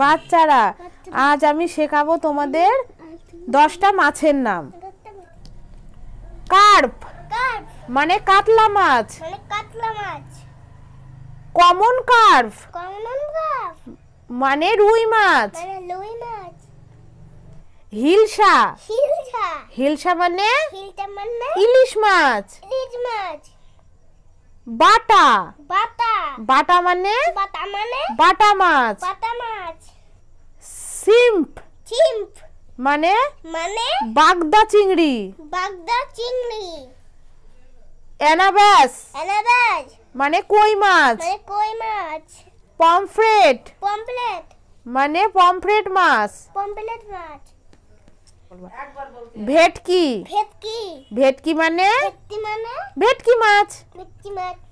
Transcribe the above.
বাচ্চারা আজ আমি শেখাবো তোমাদের দশটা মাছের নাম কার্প মানে, মানে কাতলা মাছ কমন কার্প মানে রুই মাছ হিলসা হিলসা মানে, মানে? মানে ইলিশ মাছ বাটা বাটা বাটা মানে বাটা মানে বাটা মাছ বাটা মাছ সিম্প চিম্প মানে মানে বাগদা চিংড়ি বাগদা চিংড়ি অ্যানাবাস অ্যানাবাস মানে কই মাছ মানে কই মাছ পমফ্রেট পমফ্রেট মানে পমফ্রেট মাছ পমফ্রেট মাছ ভেটকি ভেটকি ভেটকি মানে ভেটকি মানে ভেটকি মাছ ভেটকি মাছ